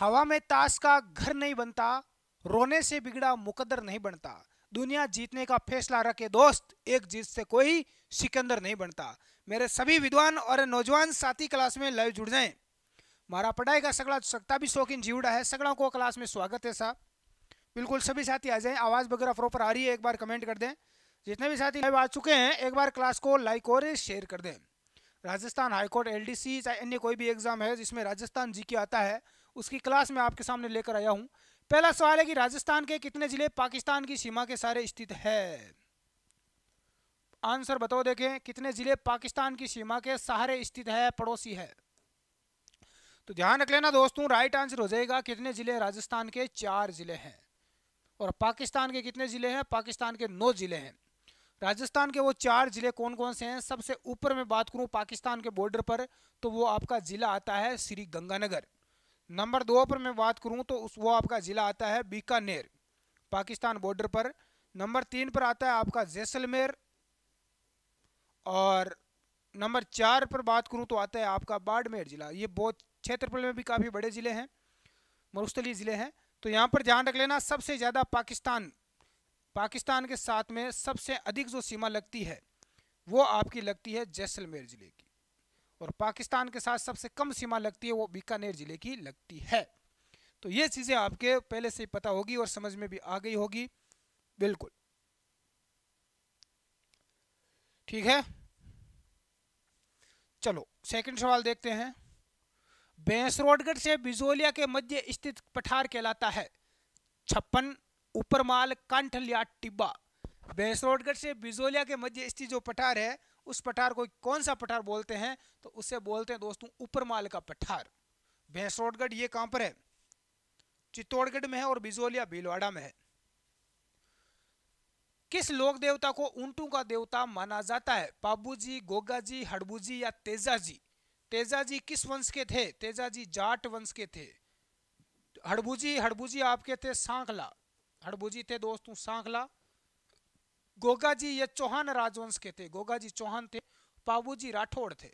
हवा में ताश का घर नहीं बनता रोने से बिगड़ा मुकदर नहीं बनता दुनिया जीतने का फैसला रखे दोस्त एक जीत से कोई सिकंदर नहीं बनता मेरे सभी विद्वान और नौजवान साथी क्लास में लाइव जुड़ जाएं मारा पढ़ाई का सगड़ा सकता भी शौकीन जीवड़ा है सगड़ा को क्लास में स्वागत है साहब बिल्कुल सभी साथी आ जाएं आवाज़ वगैरह प्रॉपर आ रही है एक बार कमेंट कर दें जितने भी साथी लाइव आ चुके हैं एक बार क्लास को लाइक और शेयर कर दें राजस्थान हाईकोर्ट सी चाहे अन्य कोई भी एग्ज़ाम है जिसमें राजस्थान जी के आता है उसकी क्लास में आपके सामने लेकर आया हूँ पहला सवाल है कि राजस्थान के कितने जिले पाकिस्तान की सीमा के सारे स्थित है आंसर बताओ देखें कितने जिले पाकिस्तान की सीमा के सहारे स्थित है पड़ोसी है तो ध्यान रख लेना दोस्तों राइट आंसर हो जाएगा कितने जिले राजस्थान के चार जिले हैं और पाकिस्तान के कितने जिले हैं पाकिस्तान के नौ जिले हैं राजस्थान के वो चार जिले कौन कौन से हैं सबसे ऊपर में बात करूं पाकिस्तान के बॉर्डर पर तो वो आपका जिला आता है श्री गंगानगर नंबर दो पर मैं बात करूं तो उस वो आपका ज़िला आता है बीकानेर पाकिस्तान बॉर्डर पर नंबर तीन पर आता है आपका जैसलमेर और नंबर चार पर बात करूं तो आता है आपका बाड़मेर ज़िला ये बहुत क्षेत्रफल में भी काफ़ी बड़े ज़िले हैं मरुस्थली ज़िले हैं तो यहाँ पर ध्यान रख लेना सबसे ज़्यादा पाकिस्तान पाकिस्तान के साथ में सबसे अधिक जो सीमा लगती है वो आपकी लगती है जैसलमेर ज़िले की और पाकिस्तान के साथ सबसे कम सीमा लगती है वो बीकानेर ज़िले की लगती है तो ये चीज़ें आपके पहले से ही पता होगी और समझ में भी आ गई होगी बिल्कुल ठीक है चलो सेकंड सवाल देखते हैं बैंसरोडगढ़ से बिजोलिया के मध्य स्थित पठार कहलाता है छप्पन उपरमाल कंठल या टिब्बा बैंसरोडगढ़ से बिजोलिया के मध्य स्थित जो पठार है उस पठार को कौन सा पठार बोलते हैं तो उसे बोलते हैं दोस्तों ऊपरमाल का पठार भैंसरोडगढ़ ये कहां पर है चित्तौड़गढ़ में है और बिजोलिया भीलवाड़ा में है किस लोक देवता को ऊंटू का देवता माना जाता है पाबूजी गोगाजी हड़बूजी या तेजाजी तेजाजी किस वंश के थे तेजाजी जाट वंश के थे हड़बूजी हड़बूजी आपके थे सांखला हड़बूजी थे दोस्तों सांखला गोगा जी ये चौहान राजवंश के थे गोगा जी चौहान थे पाबू जी राठौड़ थे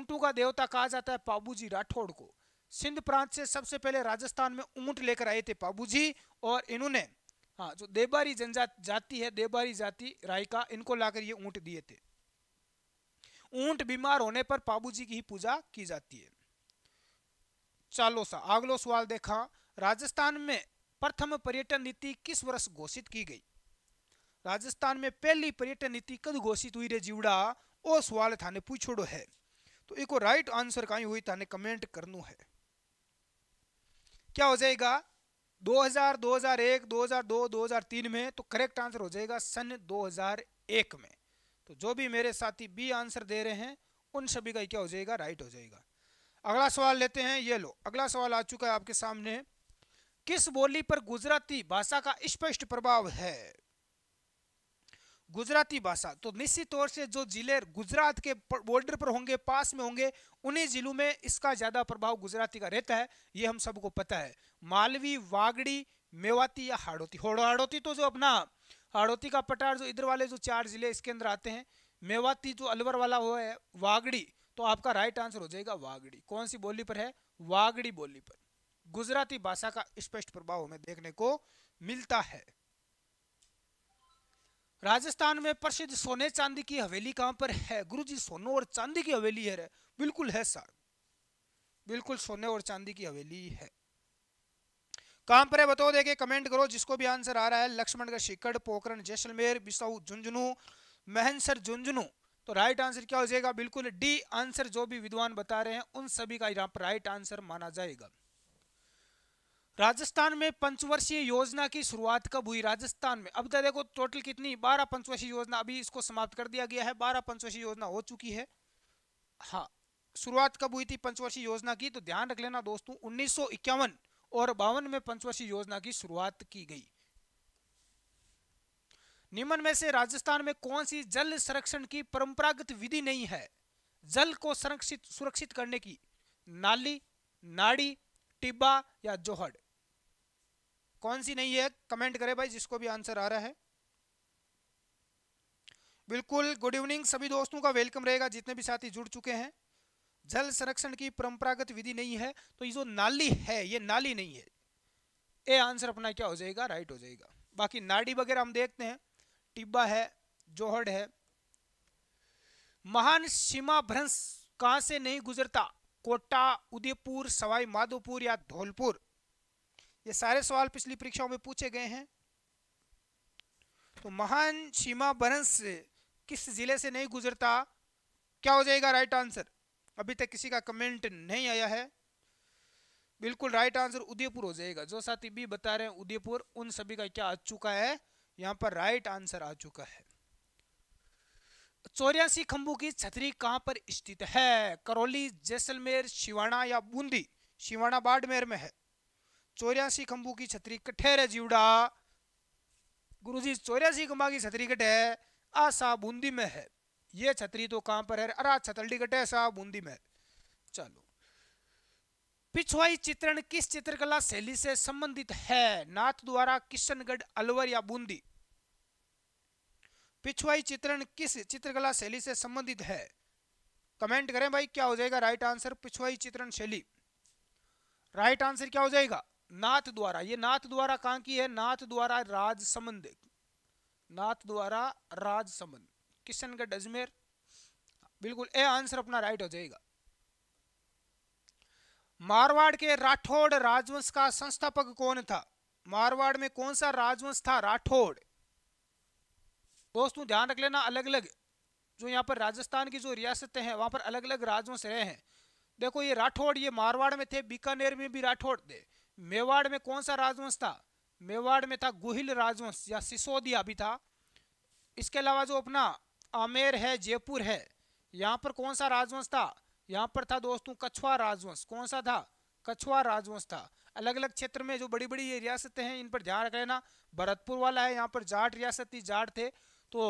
ऊंटू का देवता कहा जाता है पाबू जी राठौड़ को सिंध प्रांत से सबसे पहले राजस्थान में ऊंट लेकर आए थे पाबू जी और इन्होंने हाँ जो देबारी जनजाति जाति है देबारी जाति का इनको लाकर ये ऊंट दिए थे ऊंट बीमार होने पर पाबू जी की ही पूजा की जाती है चालो सा अगलो सवाल देखा राजस्थान में प्रथम पर्यटन नीति किस वर्ष घोषित की गई राजस्थान में पहली पर्यटन नीति कद घोषित हुई रे जीवड़ा ओ सवाल थाने पूछोड़ो है तो इको राइट आंसर कहीं हुई थाने कमेंट करनो है क्या हो जाएगा 2000, 2001, 2002, 2003 में तो करेक्ट आंसर हो जाएगा सन 2001 में तो जो भी मेरे साथी बी आंसर दे रहे हैं उन सभी का क्या हो जाएगा राइट हो जाएगा अगला सवाल लेते हैं ये लो अगला सवाल आ चुका है आपके सामने किस बोली पर गुजराती भाषा का स्पष्ट प्रभाव है गुजराती भाषा तो निश्चित तौर से जो जिले गुजरात के बॉर्डर पर होंगे पास में होंगे उन्हीं जिलों में इसका ज़्यादा प्रभाव गुजराती का रहता है ये हम सबको पता है मालवी वागड़ी मेवाती या हाड़ोती हाड़ोती तो जो अपना हाड़ोती का पटार जो इधर वाले जो चार जिले इसके अंदर आते हैं मेवाती जो अलवर वाला हुआ है वागड़ी तो आपका राइट आंसर हो जाएगा वागड़ी कौन सी बोली पर है वागड़ी बोली पर गुजराती भाषा का स्पष्ट प्रभाव हमें देखने को मिलता है राजस्थान में प्रसिद्ध सोने चांदी की हवेली कहां पर है गुरुजी सोनो और चांदी की हवेली है बिल्कुल है सर बिल्कुल सोने और चांदी की हवेली है कहां पर है बताओ देखे कमेंट करो जिसको भी आंसर आ रहा है लक्ष्मण का शिकड़ पोखरण जैसलमेर बिसाऊ झुंझुनू महनसर झुंझुनू तो राइट आंसर क्या हो जाएगा बिल्कुल डी आंसर जो भी विद्वान बता रहे हैं उन सभी का यहाँ पर राइट आंसर माना जाएगा राजस्थान में पंचवर्षीय योजना की शुरुआत कब हुई राजस्थान में अब तक तो देखो टोटल कितनी बारह पंचवर्षीय योजना अभी इसको समाप्त कर दिया गया है बारह पंचवर्षीय योजना हो चुकी है हाँ शुरुआत कब हुई थी पंचवर्षीय योजना की तो ध्यान रख लेना दोस्तों उन्नीस और बावन में पंचवर्षीय योजना की शुरुआत की गई निम्न में से राजस्थान में कौन सी जल संरक्षण की परंपरागत विधि नहीं है जल को संरक्षित सुरक्षित करने की नाली नाड़ी टिब्बा या जोहड़ कौन सी नहीं है कमेंट करें भाई जिसको भी आंसर आ रहा है बिल्कुल गुड इवनिंग सभी दोस्तों का वेलकम रहेगा जितने भी साथी जुड़ चुके हैं जल संरक्षण की परंपरागत विधि नहीं है तो ये जो नाली है ये नाली नहीं है ए आंसर अपना क्या हो जाएगा राइट हो जाएगा बाकी नाडी वगैरह हम देखते हैं टिब्बा है जोहड़ है महान सीमा भ्रंश कहाँ से नहीं गुजरता कोटा उदयपुर सवाई माधोपुर या धौलपुर ये सारे सवाल पिछली परीक्षाओं में पूछे गए हैं तो महान सीमा बरंस किस जिले से नहीं गुजरता क्या हो जाएगा राइट आंसर अभी तक किसी का कमेंट नहीं आया है बिल्कुल राइट आंसर उदयपुर हो जाएगा जो साथी भी बता रहे हैं उदयपुर उन सभी का क्या आ चुका है यहाँ पर राइट आंसर आ चुका है चौरासी खंबू की छतरी कहाँ पर स्थित है करौली जैसलमेर शिवाना या बूंदी शिवाना बाड़मेर में है चौरासी खंभों की छतरी कठे रे जीवड़ा गुरु जी चौरासी खंभा की छतरी कटे है आ सा बूंदी में है ये छतरी तो कहां पर है अरे छतरडी कटे सा बूंदी में चलो पिछवाई चित्रण किस चित्रकला शैली से संबंधित है नाथ द्वारा किशनगढ़ अलवर या बूंदी पिछवाई चित्रण किस चित्रकला शैली से संबंधित है कमेंट करें भाई क्या हो जाएगा राइट आंसर पिछवाई चित्रण शैली राइट आंसर क्या हो जाएगा नाथ द्वारा ये नाथ द्वारा कहाँ की है नाथ द्वारा राज संबंध नाथ द्वारा राज संबंध किशनगढ़ अजमेर बिल्कुल ए आंसर अपना राइट हो जाएगा मारवाड़ के राठौड़ राजवंश का संस्थापक कौन था मारवाड़ में कौन सा राजवंश था राठौड़ दोस्तों ध्यान रख लेना अलग अलग जो यहाँ पर राजस्थान की जो रियासतें हैं वहां पर अलग अलग राजवंश रहे हैं देखो ये राठौड़ ये मारवाड़ में थे बीकानेर में भी राठौड़ थे मेवाड़ में कौन सा राजवंश था मेवाड़ में था गुहिल राजवंश या सिसोदिया भी था इसके अलावा जो अपना आमेर है जयपुर है यहाँ पर कौन सा राजवंश था यहाँ पर था दोस्तों कछुआ राजवंश कौन सा था कछुआ राजवंश था अलग अलग क्षेत्र में जो बड़ी बड़ी ये रियासतें हैं इन पर ध्यान रख लेना भरतपुर वाला है यहाँ पर जाट रियासत थी जाट थे तो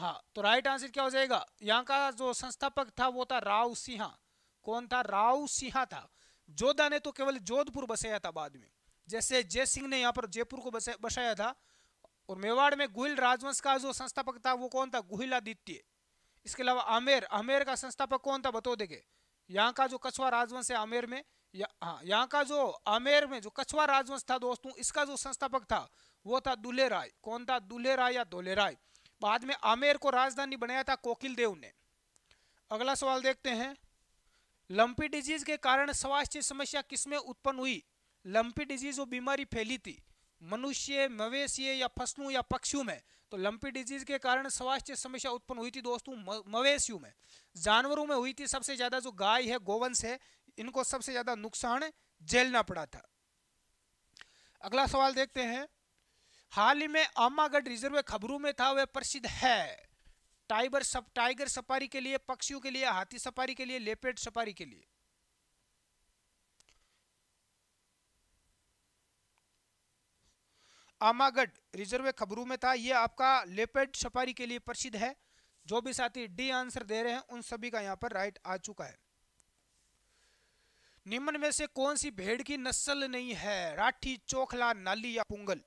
हाँ तो राइट आंसर क्या हो जाएगा यहाँ का जो संस्थापक था वो था राव सिंहा कौन था राव सिंहा था जोधा ने तो केवल जोधपुर बसाया था बाद में जैसे जय सिंह ने यहाँ पर जयपुर को बसाया था और मेवाड़ में गुहिल राजवंश का जो संस्थापक था वो कौन था गुहिलादित्य इसके अलावा आमेर आमेर का संस्थापक कौन था बतो देखे यहाँ का जो कछुआ राजवंश है आमेर में हाँ यहाँ का जो आमेर में जो कछुआ राजवंश था दोस्तों इसका जो संस्थापक था वो था दुल्हे राय कौन था दुल्हे राय या दोले राय बाद में आमेर को राजधानी बनाया था कोकिल देव ने अगला सवाल देखते हैं लंपी डिजीज के कारण स्वास्थ्य समस्या किसमें उत्पन्न हुई लंपी डिजीज वो बीमारी फैली थी मनुष्य मवेशी या फसलों या पक्षियों में तो लंपी डिजीज के कारण स्वास्थ्य समस्या उत्पन्न हुई थी दोस्तों मवेशियों में जानवरों में हुई थी सबसे ज्यादा जो गाय है गोवंश है इनको सबसे ज्यादा नुकसान झेलना पड़ा था अगला सवाल देखते हैं हाल ही में आमागढ़ रिजर्व खबरों में था वह प्रसिद्ध है टाइगर सब टाइगर सफारी के लिए पक्षियों के लिए हाथी सफारी के लिए लेपेड सफारी के लिए आमागढ़ रिजर्व खबरू में था यह आपका लेपेड सफारी के लिए प्रसिद्ध है जो भी साथी डी आंसर दे रहे हैं उन सभी का यहां पर राइट आ चुका है निम्न में से कौन सी भेड़ की नस्ल नहीं है राठी चोखला नाली या पुंगल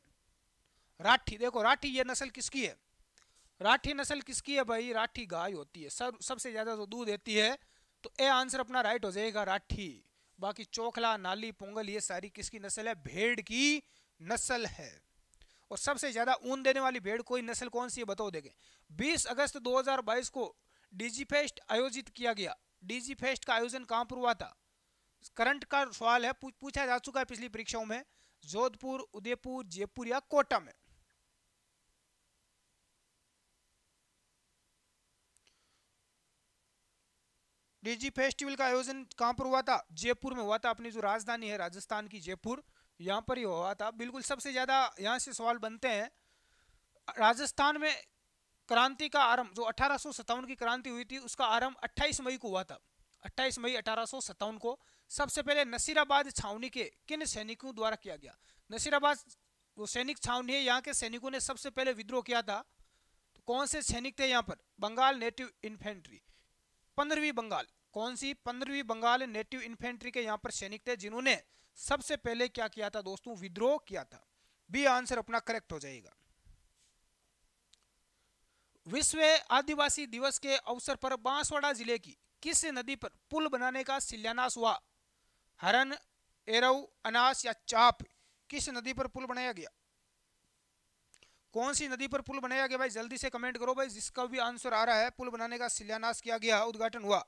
राठी देखो राठी यह नस्ल किसकी है राठी नस्ल किसकी है भाई राठी गाय होती है सब सबसे ज्यादा जो तो दूध देती है तो ए आंसर अपना राइट हो जाएगा राठी बाकी चोखला नाली पोंगल ये सारी किसकी नस्ल है भेड़ की नस्ल है और सबसे ज्यादा ऊन देने वाली भेड़ कोई नस्ल कौन सी है बताओ देखे 20 अगस्त 2022 को डीजी फेस्ट आयोजित किया गया डीजी फेस्ट का आयोजन कहाँ पर हुआ था करंट का सवाल है पूछा जा चुका है पिछली परीक्षाओं में जोधपुर उदयपुर जयपुर या कोटा में डीजी फेस्टिवल का आयोजन कहाँ पर हुआ था जयपुर में हुआ था अपनी जो राजधानी है राजस्थान की जयपुर यहाँ पर ही हुआ था बिल्कुल सबसे ज़्यादा यहाँ से सवाल बनते हैं राजस्थान में क्रांति का आरंभ जो अठारह की क्रांति हुई थी उसका आरंभ 28 मई को हुआ था 28 मई अठारह को सबसे पहले नसीराबाद छावनी के किन सैनिकों द्वारा किया गया नसीराबाद वो सैनिक छावनी है यहाँ के सैनिकों ने सबसे पहले विद्रोह किया था तो कौन से सैनिक थे यहाँ पर बंगाल नेटिव इन्फेंट्री पंद्रहवीं बंगाल कौन सी पंद्रहवीं बंगाल नेटिव इन्फेंट्री के यहाँ पर सैनिक थे जिन्होंने सबसे पहले क्या किया था दोस्तों विद्रोह किया था बी आंसर अपना करेक्ट हो जाएगा विश्व आदिवासी दिवस के अवसर पर बांसवाड़ा जिले की किस नदी पर पुल बनाने का शिलान्यास हुआ हरन एरव अनास या चाप किस नदी पर पुल बनाया गया कौन सी नदी पर पुल बनाया गया भाई जल्दी से कमेंट करो भाई जिसका भी आंसर आ रहा है पुल बनाने का शिलान्यास किया गया उद्घाटन हुआ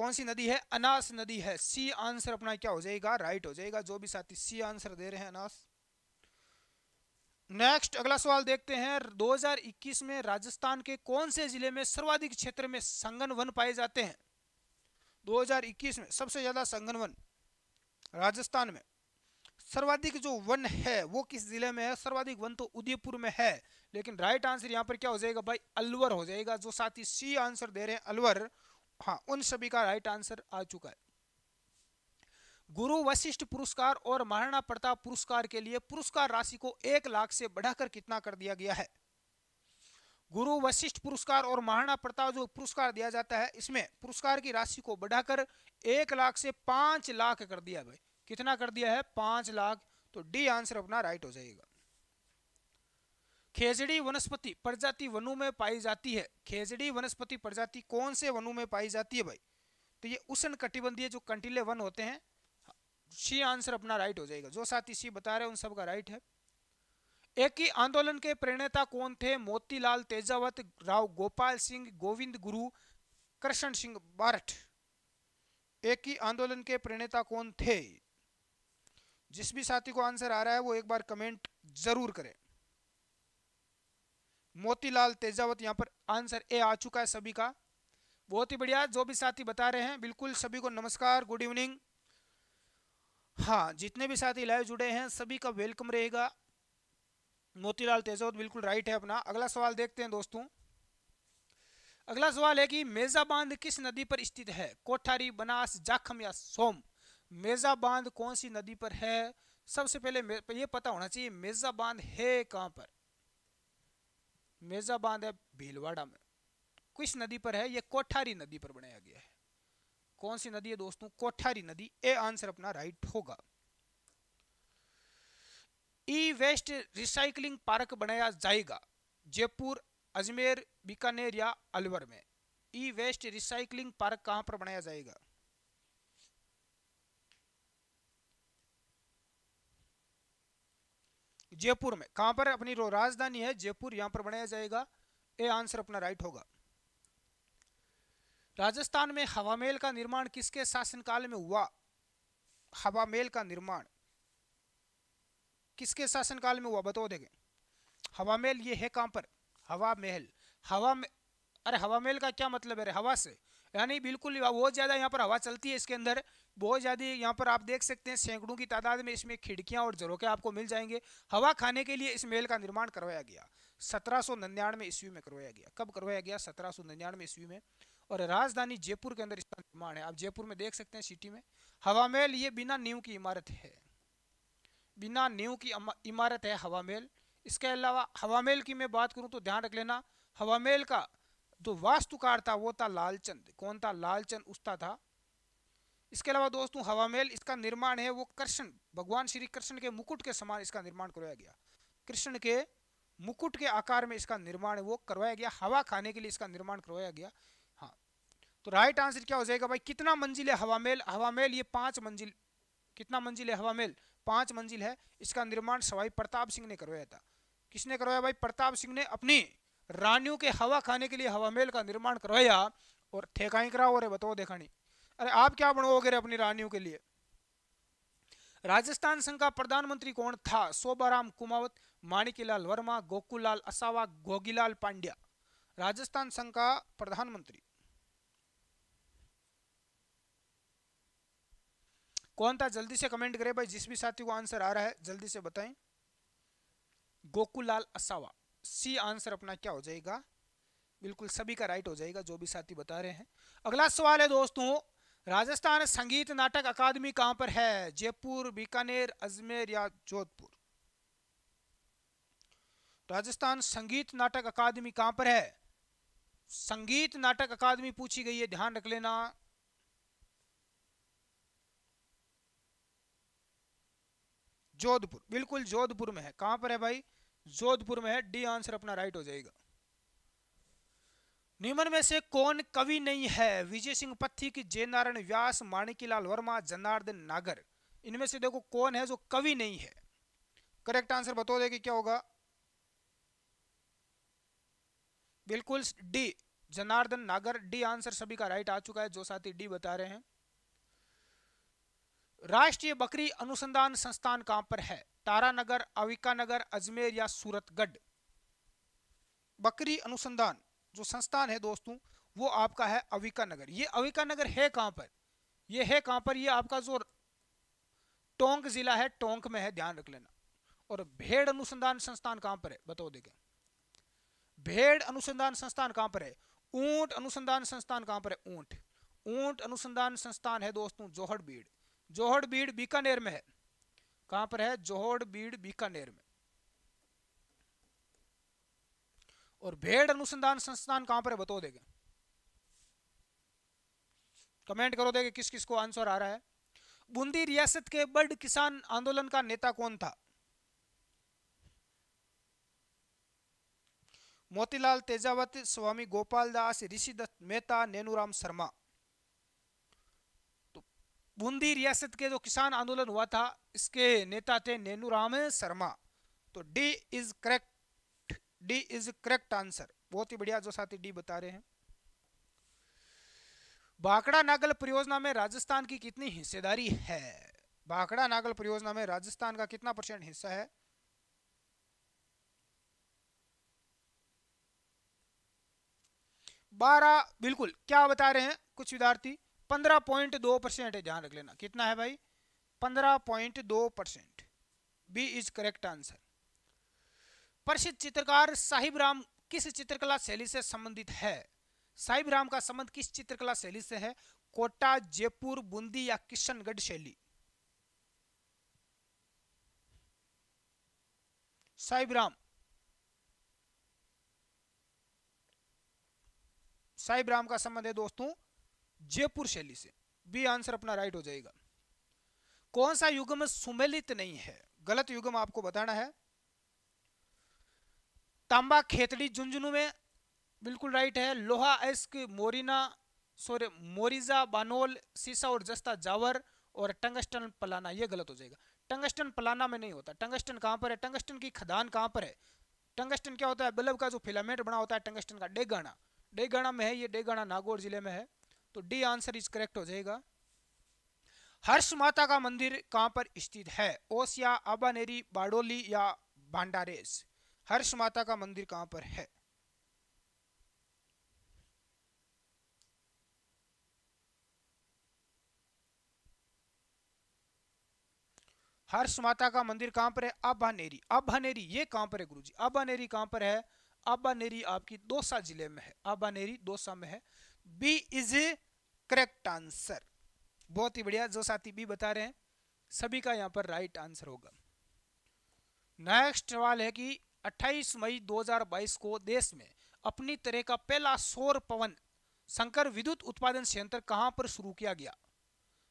कौन सी नदी है अनास नदी है सी आंसर अपना क्या हो जाएगा राइट हो जाएगा जो भी साथी सी आंसर दे रहे हैं अनास नेक्स्ट अगला सवाल देखते हैं 2021 में राजस्थान के कौन से जिले में सर्वाधिक क्षेत्र में संगन वन पाए जाते हैं 2021 में सबसे ज्यादा संगन वन राजस्थान में सर्वाधिक जो वन है वो किस जिले में है सर्वाधिक वन तो उदयपुर में है लेकिन राइट आंसर यहाँ पर क्या हो जाएगा भाई अलवर हो जाएगा जो साथी सी आंसर दे रहे हैं अलवर हाँ उन सभी का राइट आंसर आ चुका है गुरु वशिष्ठ पुरस्कार और महाराणा प्रताप पुरस्कार के लिए पुरस्कार राशि को एक लाख से बढ़ाकर कितना कर दिया गया है गुरु वशिष्ठ पुरस्कार और महाराणा प्रताप जो पुरस्कार दिया जाता है इसमें पुरस्कार की राशि को बढ़ाकर एक लाख से पांच लाख कर दिया भाई कितना कर दिया है पांच लाख तो डी आंसर अपना राइट हो जाएगा खेजड़ी वनस्पति प्रजाति वनों में पाई जाती है खेजड़ी वनस्पति प्रजाति कौन से वनों में पाई जाती है भाई तो ये उष्ण कटिबंधीय जो कंटीले वन होते हैं सी आंसर अपना राइट हो जाएगा जो साथी सी बता रहे हैं उन सबका राइट है एक ही आंदोलन के प्रणेता कौन थे मोतीलाल तेजावत राव गोपाल सिंह गोविंद गुरु कृष्ण सिंह बारठ एक ही आंदोलन के प्रणेता कौन थे जिस भी साथी को आंसर आ रहा है वो एक बार कमेंट जरूर करें मोतीलाल तेजावत यहाँ पर आंसर ए आ चुका है सभी का बहुत ही बढ़िया जो भी साथी बता रहे हैं बिल्कुल सभी को नमस्कार गुड इवनिंग हाँ जितने भी साथी लाइव जुड़े हैं सभी का वेलकम रहेगा मोतीलाल तेजावत बिल्कुल राइट है अपना अगला सवाल देखते हैं दोस्तों अगला सवाल है कि मेजा बांध किस नदी पर स्थित है कोठारी बनास जाखम या सोम मिर्जा बांध कौन सी नदी पर है सबसे पहले ये पता होना चाहिए मेजा बांध है कहाँ पर मिर्जा बांध है भीलवाड़ा में किस नदी पर है ये कोठारी नदी पर बनाया गया है कौन सी नदी है दोस्तों कोठारी नदी ए आंसर अपना राइट होगा ई वेस्ट रिसाइकलिंग पार्क बनाया जाएगा जयपुर अजमेर बीकानेर या अलवर में ई वेस्ट रिसाइकलिंग पार्क कहां पर बनाया जाएगा जयपुर में कहां पर अपनी राजधानी है जयपुर यहां पर बनाया जाएगा ए आंसर अपना राइट होगा राजस्थान में मेल का निर्माण किसके शासनकाल में हुआ हवा मेल का निर्माण किसके शासनकाल में हुआ बताओ देखें मेल ये है कहां पर हवा महल हवा अरे अरे मेल का क्या मतलब है अरे हवा से यानी हाँ, बिल्कुल बहुत ज़्यादा यहाँ पर हवा चलती है इसके अंदर बहुत ज़्यादा यहाँ पर आप देख सकते हैं सैकड़ों की तादाद में इसमें खिड़कियाँ और झरोके आपको मिल जाएंगे हवा खाने के लिए इस महल का निर्माण करवाया गया सत्रह सौ निन्यानवे ईस्वी में करवाया गया कब करवाया गया सत्रह सौ निन्यानवे ईस्वी में और राजधानी जयपुर के अंदर इसका निर्माण है आप जयपुर में देख सकते हैं सिटी में हवा महल ये बिना नींव की इमारत है बिना नींव की इमारत है हवा महल इसके अलावा हवा महल की मैं बात करूँ तो ध्यान रख लेना हवा महल का जो वास्तुकार था वो था लालचंद कौन था लालचंद उसका था इसके अलावा दोस्तों हवा मेल इसका निर्माण है वो कृष्ण भगवान श्री कृष्ण के मुकुट के समान इसका निर्माण करवाया गया कृष्ण के मुकुट के आकार में इसका निर्माण वो करवाया गया हवा खाने के लिए इसका निर्माण करवाया गया हाँ तो राइट आंसर क्या हो जाएगा भाई कितना मंजिल है हवा मेल हवा मेल ये पांच मंजिल कितना मंजिल है हवा मेल पांच मंजिल है इसका निर्माण सवाई प्रताप सिंह ने करवाया था किसने करवाया भाई प्रताप सिंह ने अपनी रानियों के हवा खाने के लिए हवा मेल का निर्माण करवाया और ठेका कराओ अरे बताओ देखानी अरे आप क्या रे अपनी रानियों के लिए राजस्थान संघ का प्रधानमंत्री कौन था सोबाराम कुमावत माणिकीलाल वर्मा गोकुलाल असावा गोगीलाल पांड्या राजस्थान संघ का प्रधानमंत्री कौन था जल्दी से कमेंट करें भाई जिस भी साथी को आंसर आ रहा है जल्दी से बताएं गोकुलाल असावा सी आंसर अपना क्या हो जाएगा बिल्कुल सभी का राइट हो जाएगा जो भी साथी बता रहे हैं अगला सवाल है दोस्तों राजस्थान संगीत नाटक अकादमी कहां पर है जयपुर बीकानेर अजमेर या जोधपुर राजस्थान संगीत नाटक अकादमी कहां पर है संगीत नाटक अकादमी पूछी गई है ध्यान रख लेना जोधपुर बिल्कुल जोधपुर में है कहां पर है भाई जोधपुर में है डी आंसर अपना राइट हो जाएगा निम्न में से कौन कवि नहीं है विजय सिंह पत्थी की जयनारायण व्यास माणिकीलाल वर्मा जनार्दन नागर इनमें से देखो कौन है जो कवि नहीं है करेक्ट आंसर बता कि क्या होगा बिल्कुल डी जनार्दन नागर डी आंसर सभी का राइट आ चुका है जो साथी डी बता रहे हैं राष्ट्रीय बकरी अनुसंधान संस्थान कहां पर है तारानगर अविकानगर अजमेर या सूरतगढ़ बकरी अनुसंधान जो संस्थान है दोस्तों वो आपका है अविका नगर ये अविका नगर है कहाँ पर ये है कहाँ पर ये आपका जो टोंक जिला है टोंक में है ध्यान रख लेना और भेड़ अनुसंधान संस्थान कहाँ पर है बताओ देखें भेड़ अनुसंधान संस्थान कहाँ पर है ऊंट अनुसंधान संस्थान कहाँ पर है ऊंट ऊंट अनुसंधान संस्थान है दोस्तों जोहड़ बीड़ जोहड़ बीड़ बीकानेर में है कहां पर है जोहड़ बीड़ बीकानेर में और भेड़ अनुसंधान संस्थान कहां पर है बताओ देगा कमेंट करो देगा किस किस को आंसर आ रहा है बूंदी रियासत के बर्ड किसान आंदोलन का नेता कौन था मोतीलाल तेजावत स्वामी गोपाल दास ऋषिदत्त मेहता नेनूराम शर्मा बूंदी रियासत के जो किसान आंदोलन हुआ था इसके नेता थे राम शर्मा तो D is correct D is correct answer बहुत ही बढ़िया जो साथी डी बता रहे हैं बाकड़ा नागल परियोजना में राजस्थान की कितनी हिस्सेदारी है बाकड़ा नागल परियोजना में राजस्थान का कितना परसेंट हिस्सा है बारह बिल्कुल क्या बता रहे हैं कुछ विद्यार्थी पंद्रह पॉइंट दो परसेंट है ध्यान रख लेना कितना है भाई पंद्रह पॉइंट दो percent B is correct answer प्रसिद्ध चित्रकार साहिब राम किस चित्रकला शैली से संबंधित है साहिब राम का संबंध किस चित्रकला शैली से है कोटा जयपुर बूंदी या किशनगढ़ शैली साहिब राम साहिब राम का संबंध है दोस्तों जयपुर शैली से बी आंसर अपना राइट हो जाएगा कौन सा युगम सुमेलित नहीं है गलत युगम आपको बताना है तांबा खेतड़ी झुंझुनू में बिल्कुल राइट है लोहा एस्क मोरिना सॉरी मोरिजा बानोल सीसा और जस्ता जावर और टंगस्टन पलाना ये गलत हो जाएगा टंगस्टन पलाना में नहीं होता टंगस्टन कहाँ पर है टंगस्टन की खदान कहाँ पर है टंगस्टन क्या होता है बल्ब का जो फिलामेंट बना होता है टंगस्टन का डेगाना डेगाना में है ये डेगाना नागौर जिले में है तो डी आंसर इज करेक्ट हो जाएगा हर्ष माता का मंदिर कहाँ पर स्थित है ओस या आबानेरी बाडोली या भांडारेस हर्ष माता का मंदिर कहाँ पर है हर्ष माता का मंदिर कहाँ पर है अबानेरी अबानेरी ये कहाँ पर है गुरुजी आबानेरी कहाँ पर है आबानेरी आपकी दोसा जिले में है आबानेरी दोसा में है बी इज करेक्ट आंसर बहुत ही बढ़िया जो साथी बी बता रहे हैं सभी का यहाँ पर राइट आंसर होगा नेक्स्ट सवाल है कि 28 मई 2022 को देश में अपनी तरह का पहला सौर पवन शंकर विद्युत उत्पादन संयंत्र कहाँ पर शुरू किया गया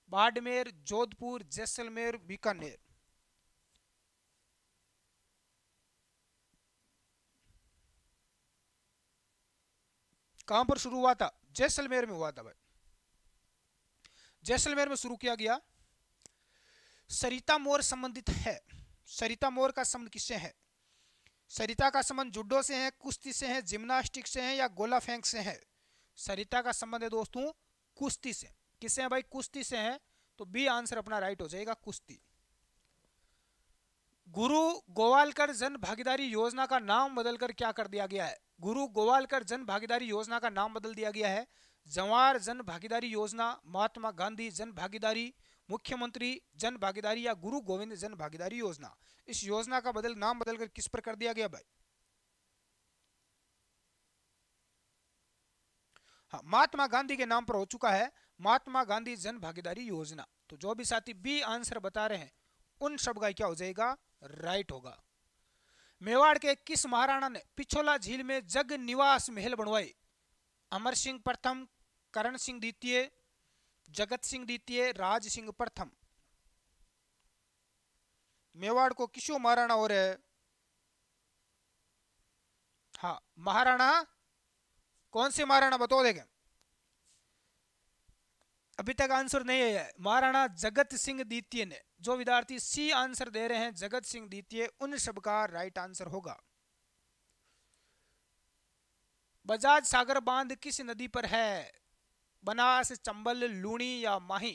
बाड़मेर जोधपुर जैसलमेर बीकानेर कहां पर शुरू हुआ था जैसलमेर में हुआ था भाई जैसलमेर में शुरू किया गया सरिता मोर संबंधित है सरिता मोर का संबंध किससे है सरिता का संबंध जुडो से है कुश्ती से है जिम्नास्टिक से है या गोला फेंक से है सरिता का संबंध है दोस्तों कुश्ती से किससे है भाई कुश्ती से है तो बी आंसर अपना राइट हो जाएगा कुश्ती गुरु गोवालकर जन भागीदारी योजना का नाम बदलकर क्या कर दिया गया है गुरु गोवालकर जन भागीदारी योजना का नाम बदल दिया गया है जवार जन भागीदारी योजना महात्मा गांधी जन भागीदारी मुख्यमंत्री जन भागीदारी या गुरु गोविंद जन भागीदारी योजना इस योजना का बदल नाम बदलकर किस पर कर दिया गया भाई हाँ महात्मा गांधी के नाम पर हो चुका है महात्मा गांधी जन भागीदारी योजना तो जो भी साथी बी आंसर बता रहे हैं उन सब का क्या हो जाएगा राइट होगा मेवाड़ के किस महाराणा ने पिछोला झील में जग निवास महल बनवाए अमर सिंह प्रथम करण सिंह द्वितीय जगत सिंह द्वितीय राज सिंह प्रथम मेवाड़ को किशो महाराणा और है हाँ महाराणा कौन से महाराणा बताओ देखें अभी तक आंसर नहीं है महाराणा जगत सिंह द्वितीय ने जो विद्यार्थी सी आंसर दे रहे हैं जगत सिंह द्वितीय उन सब का राइट आंसर होगा बजाज सागर बांध किस नदी पर है बनास चंबल लूणी या माही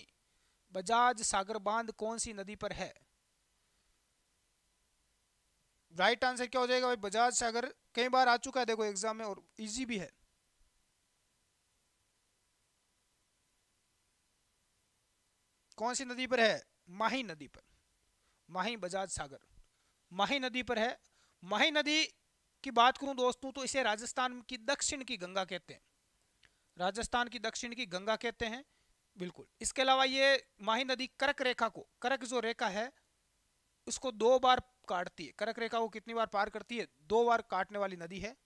बजाज सागर बांध कौन सी नदी पर है राइट आंसर क्या हो जाएगा भाई बजाज सागर कई बार आ चुका है देखो एग्जाम में और इजी भी है कौन सी नदी पर है माही नदी पर माही बजाज सागर माही नदी पर है माही नदी की बात करूं दोस्तों तो इसे राजस्थान की दक्षिण की गंगा कहते हैं राजस्थान की दक्षिण की गंगा कहते हैं बिल्कुल इसके अलावा ये माही नदी करक रेखा को करक जो रेखा है उसको दो बार काटती है करक रेखा को कितनी बार पार करती है दो बार काटने वाली नदी है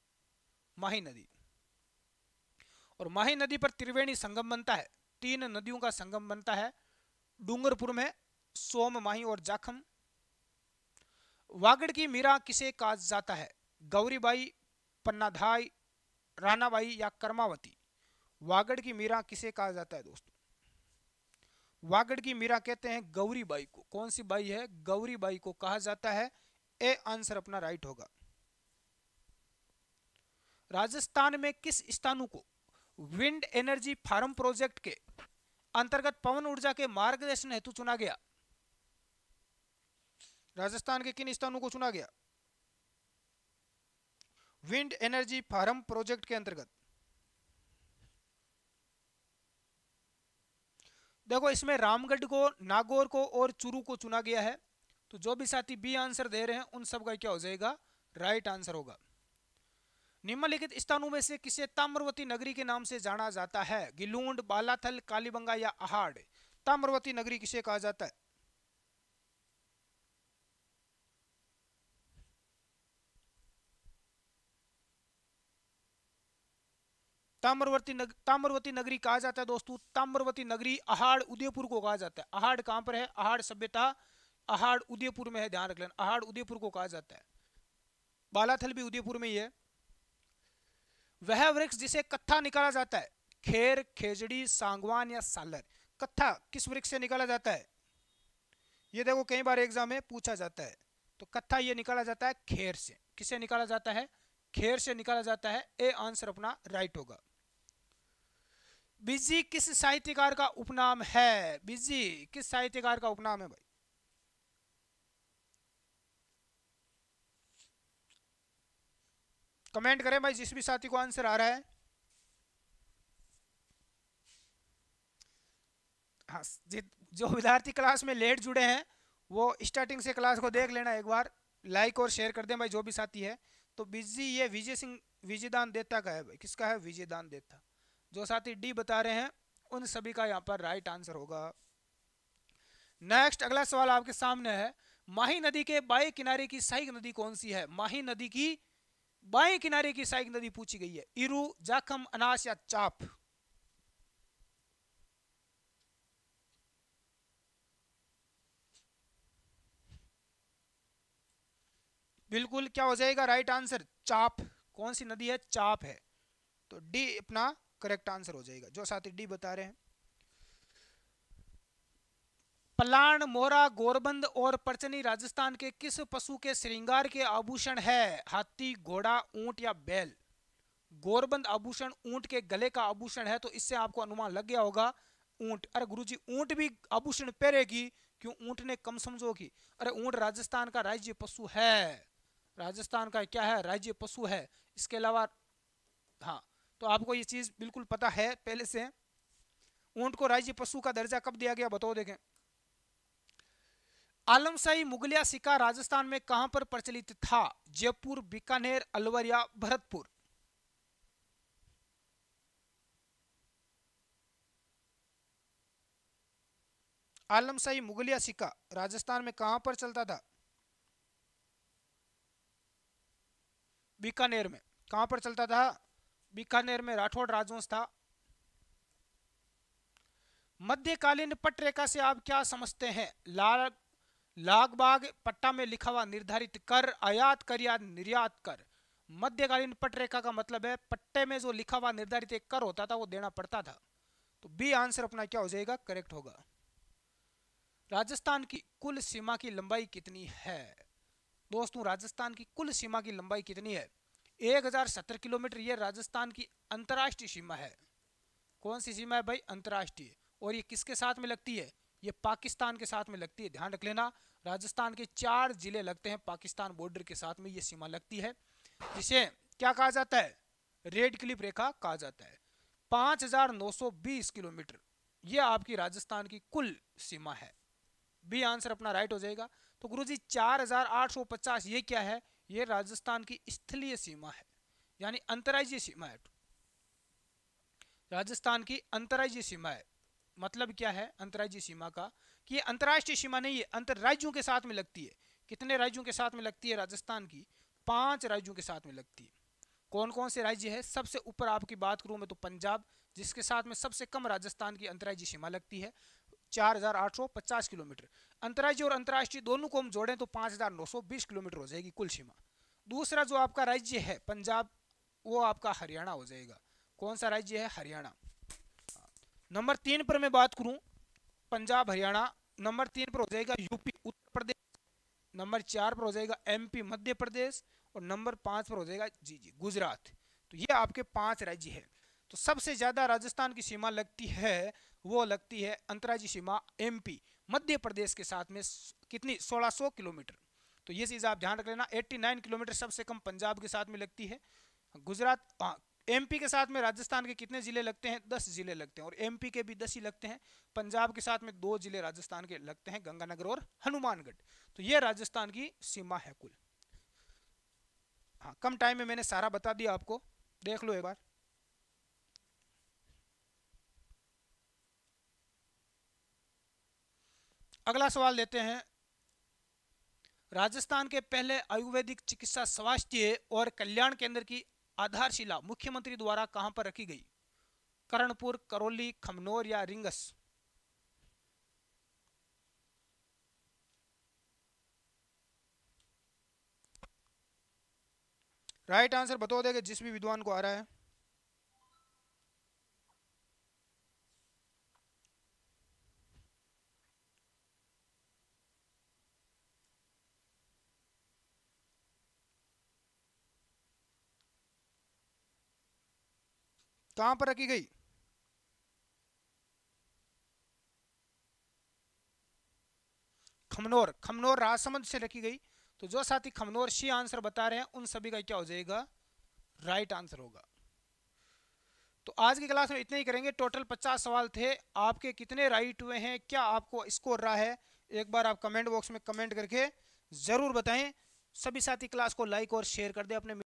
माही नदी और माही नदी पर त्रिवेणी संगम बनता है तीन नदियों का संगम बनता है डूंगरपुर में सोम माही और जाखम वागड़ की मीरा किसे कहा जाता है गौरीबाई पन्नाधाई रानाबाई या कर्मावती वागड़ की मीरा किसे कहा जाता है दोस्तों वागड़ की मीरा कहते हैं गौरीबाई को कौन सी बाई है गौरीबाई को कहा जाता है ए आंसर अपना राइट होगा राजस्थान में किस स्थानों को विंड एनर्जी फार्म प्रोजेक्ट के अंतर्गत पवन ऊर्जा के मार्गदर्शन हेतु चुना गया राजस्थान के किन स्थानों को चुना गया विंड एनर्जी फार्म प्रोजेक्ट के अंतर्गत देखो इसमें रामगढ़ को नागौर को और चुरू को चुना गया है तो जो भी साथी बी आंसर दे रहे हैं उन सब का क्या हो जाएगा राइट आंसर होगा निम्नलिखित स्थानों में से किसे ताम्रवती नगरी के नाम से जाना जाता है गिलूंड बालाथल कालीबंगा या अहाड़ ताम्रवती नगरी किसे कहा जाता है ताम्रवती नग, ताम्रवती नगरी कहा जाता है दोस्तों ताम्रवती नगरी अहाड़ उदयपुर को कहा जाता है अहाड़ कहां पर है अहाड़ सभ्यता अहाड़ उदयपुर में है ध्यान रख लेना अहाड़ उदयपुर को कहा जाता है बालाथल भी उदयपुर में ही है वह वृक्ष जिसे कत्था निकाला जाता है खेर खेजड़ी सांगवान या सालर कत्था किस वृक्ष से निकाला जाता है ये देखो कई बार एग्जाम में पूछा जाता है तो कत्था ये निकाला जाता है खेर से किसे निकाला जाता है खेर से निकाला जाता है ए आंसर अपना राइट होगा बिजी किस साहित्यकार का उपनाम है बिजी किस साहित्यकार का उपनाम है भाई कमेंट करें भाई जिस भी साथी को आंसर आ रहा है हाँ जो विद्यार्थी क्लास में लेट जुड़े हैं वो स्टार्टिंग से क्लास को देख लेना एक बार लाइक और शेयर कर दें भाई जो भी साथी है तो बिजी ये विजय सिंह विजयदान देता का है भाई किसका है विजयदान देता जो साथी डी बता रहे हैं उन सभी का यहाँ पर राइट आंसर होगा नेक्स्ट अगला सवाल आपके सामने है माही नदी के बाई किनारे की सही नदी कौन सी है माही नदी की बाएं किनारे की सहायक नदी पूछी गई है इरु जाखम अनास या चाप बिल्कुल क्या हो जाएगा राइट आंसर चाप कौन सी नदी है चाप है तो डी अपना करेक्ट आंसर हो जाएगा जो साथी डी बता रहे हैं पलाण मोरा गोरबंद और परचनी राजस्थान के किस पशु के श्रृंगार के आभूषण है हाथी घोड़ा ऊंट या बैल गोरबंद आभूषण ऊंट के गले का आभूषण है तो इससे आपको अनुमान लग गया होगा ऊंट अरे गुरु जी ऊंट भी आभूषण पहरेगी क्यों ऊंट ने कम समझोगी अरे ऊंट राजस्थान का राज्य पशु है राजस्थान का क्या है राज्य पशु है इसके अलावा हाँ तो आपको ये चीज़ बिल्कुल पता है पहले से ऊंट को राज्य पशु का दर्जा कब दिया गया बताओ देखें आलमशाही मुगलिया सिक्का राजस्थान में कहां पर प्रचलित था जयपुर बीकानेर अलवर या भरतपुर आलमशाही मुगलिया सिक्का राजस्थान में कहां पर चलता था बीकानेर में कहां पर चलता था बीकानेर में राठौड़ राजवंश था मध्यकालीन पटरेखा से आप क्या समझते हैं लाल लागबाग पट्टा में लिखा हुआ निर्धारित कर आयात कर या निर्यात कर मध्यकालीन पटरेखा का मतलब है पट्टे में जो लिखा हुआ निर्धारित एक कर होता था वो देना पड़ता था तो बी आंसर अपना क्या हो जाएगा करेक्ट होगा राजस्थान की कुल सीमा की लंबाई कितनी है दोस्तों राजस्थान की कुल सीमा की लंबाई कितनी है एक हजार सत्तर किलोमीटर ये राजस्थान की अंतर्राष्ट्रीय सीमा है कौन सी सीमा है भाई अंतर्राष्ट्रीय और ये किसके साथ में लगती है ये पाकिस्तान के साथ में लगती है ध्यान रख लेना राजस्थान के चार जिले लगते हैं पाकिस्तान बॉर्डर के साथ में ये सीमा लगती है जिसे क्या कहा जाता है रेड क्लिप रेखा कहा जाता है 5,920 किलोमीटर ये आपकी राजस्थान की कुल सीमा है बी आंसर अपना राइट हो जाएगा तो गुरुजी 4,850 ये क्या है ये राजस्थान की स्थलीय सीमा है यानी अंतराज्य सीमा है राजस्थान की अंतराज्य सीमा है मतलब क्या है अंतराज्य सीमा का कि ये अंतर्राष्ट्रीय सीमा नहीं है अंतर राज्यों के साथ में लगती है कितने राज्यों के साथ में लगती है राजस्थान की पांच राज्यों के साथ में लगती है कौन कौन से राज्य है सबसे ऊपर आपकी बात करूँ मैं तो पंजाब जिसके साथ में सबसे कम राजस्थान की अंतर्राज्यीय सीमा लगती है पचास किलोमीटर अंतर्राज्य और अंतर्राष्ट्रीय दोनों को हम जोड़ें तो बीस किलोमीटर हो जाएगी कुल सीमा दूसरा जो आपका राज्य है पंजाब वो आपका हरियाणा हो जाएगा कौन सा राज्य है हरियाणा नंबर तीन पर मैं बात करूं पंजाब हरियाणा नंबर तीन पर हो जाएगा यूपी उत्तर प्रदेश नंबर चार पर हो जाएगा एमपी मध्य प्रदेश और नंबर पाँच पर हो जाएगा जी जी गुजरात तो ये आपके पांच राज्य है तो सबसे ज़्यादा राजस्थान की सीमा लगती है वो लगती है अंतराज्य सीमा एमपी मध्य प्रदेश के साथ में कितनी 1600 किलोमीटर तो ये चीज़ आप ध्यान रख लेना 89 किलोमीटर सबसे कम पंजाब के साथ में लगती है गुजरात हाँ, एमपी के साथ में राजस्थान के कितने जिले लगते हैं दस जिले लगते हैं और एमपी के भी दस ही लगते हैं पंजाब के साथ में दो जिले राजस्थान के लगते हैं गंगानगर और हनुमानगढ़ तो ये राजस्थान की सीमा है कुल हाँ कम टाइम में मैंने सारा बता दिया आपको देख लो एक बार अगला सवाल देते हैं राजस्थान के पहले आयुर्वेदिक चिकित्सा स्वास्थ्य और कल्याण केंद्र की आधारशिला मुख्यमंत्री द्वारा कहां पर रखी गई करणपुर करौली खमनौर या रिंगस राइट आंसर बता देगा जिस भी विद्वान को आ रहा है कहां पर रखी गई खमनोर खमनोर राजसमंद से रखी गई तो जो साथी खमनोर शी आंसर बता रहे हैं उन सभी का क्या हो जाएगा राइट आंसर होगा तो आज की क्लास में इतना ही करेंगे टोटल 50 सवाल थे आपके कितने राइट हुए हैं क्या आपको स्कोर रहा है एक बार आप कमेंट बॉक्स में कमेंट करके ज़रूर बताएं सभी साथी क्लास को लाइक और शेयर कर दें अपने